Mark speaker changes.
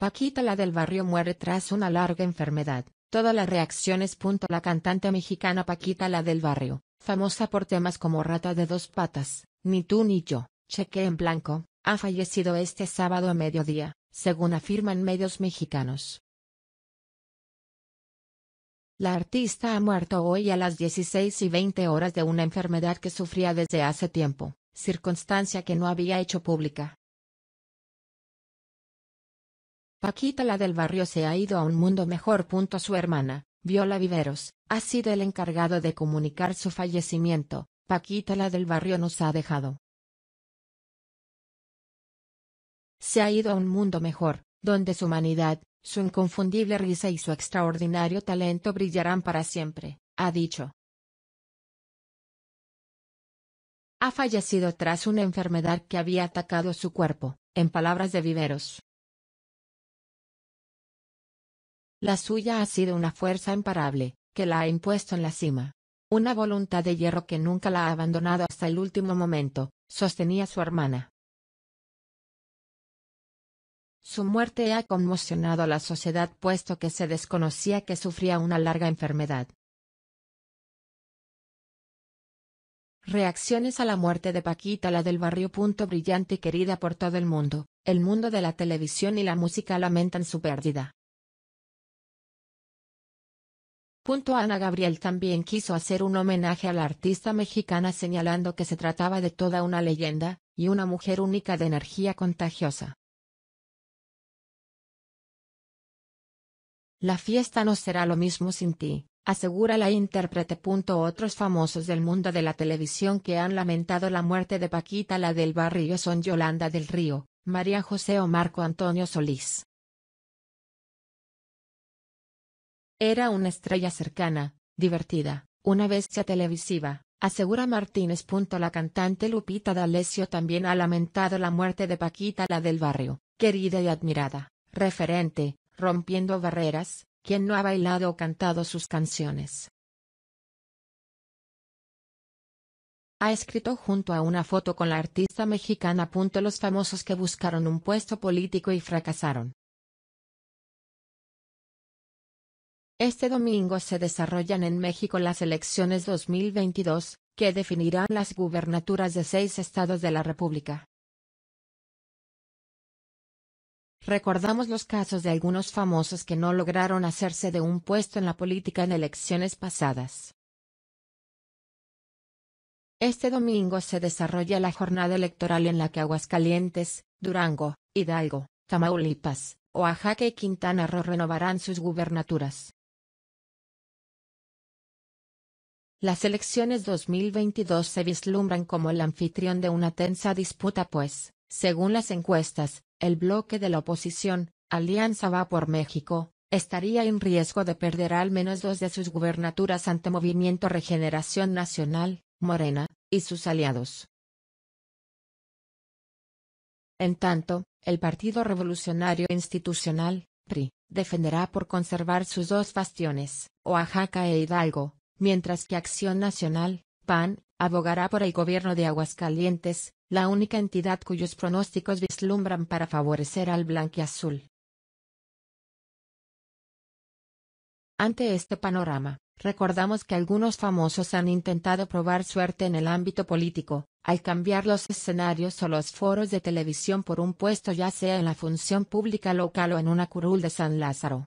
Speaker 1: Paquita la del barrio muere tras una larga enfermedad. Todas las reacciones. La cantante mexicana Paquita la del barrio, famosa por temas como Rata de dos patas, Ni tú ni yo, Cheque en blanco, ha fallecido este sábado a mediodía, según afirman medios mexicanos. La artista ha muerto hoy a las 16 y 20 horas de una enfermedad que sufría desde hace tiempo, circunstancia que no había hecho pública. Paquita la del barrio se ha ido a un mundo mejor. Su hermana, Viola Viveros, ha sido el encargado de comunicar su fallecimiento. Paquita la del barrio nos ha dejado. Se ha ido a un mundo mejor, donde su humanidad, su inconfundible risa y su extraordinario talento brillarán para siempre, ha dicho. Ha fallecido tras una enfermedad que había atacado su cuerpo, en palabras de Viveros. La suya ha sido una fuerza imparable, que la ha impuesto en la cima. Una voluntad de hierro que nunca la ha abandonado hasta el último momento, sostenía su hermana. Su muerte ha conmocionado a la sociedad puesto que se desconocía que sufría una larga enfermedad. Reacciones a la muerte de Paquita la del barrio punto brillante y querida por todo el mundo, el mundo de la televisión y la música lamentan su pérdida. Ana Gabriel también quiso hacer un homenaje a la artista mexicana señalando que se trataba de toda una leyenda, y una mujer única de energía contagiosa. La fiesta no será lo mismo sin ti, asegura la intérprete. Otros famosos del mundo de la televisión que han lamentado la muerte de Paquita la del Barrio son Yolanda del Río, María José o Marco Antonio Solís. Era una estrella cercana, divertida, una bestia televisiva, asegura Martínez. La cantante Lupita D'Alessio también ha lamentado la muerte de Paquita, la del barrio, querida y admirada, referente, rompiendo barreras, quien no ha bailado o cantado sus canciones. ha escrito junto a una foto con la artista mexicana. Los famosos que buscaron un puesto político y fracasaron, Este domingo se desarrollan en México las elecciones 2022, que definirán las gubernaturas de seis estados de la República. Recordamos los casos de algunos famosos que no lograron hacerse de un puesto en la política en elecciones pasadas. Este domingo se desarrolla la jornada electoral en la que Aguascalientes, Durango, Hidalgo, Tamaulipas, Oaxaca y Quintana Roo renovarán sus gubernaturas. Las elecciones 2022 se vislumbran como el anfitrión de una tensa disputa pues, según las encuestas, el bloque de la oposición, Alianza va por México, estaría en riesgo de perder al menos dos de sus gubernaturas ante Movimiento Regeneración Nacional, Morena, y sus aliados. En tanto, el Partido Revolucionario Institucional, PRI, defenderá por conservar sus dos bastiones, Oaxaca e Hidalgo, mientras que Acción Nacional, PAN, abogará por el gobierno de Aguascalientes, la única entidad cuyos pronósticos vislumbran para favorecer al blanquiazul. Ante este panorama, recordamos que algunos famosos han intentado probar suerte en el ámbito político, al cambiar los escenarios o los foros de televisión por un puesto ya sea en la función pública local o en una curul de San Lázaro.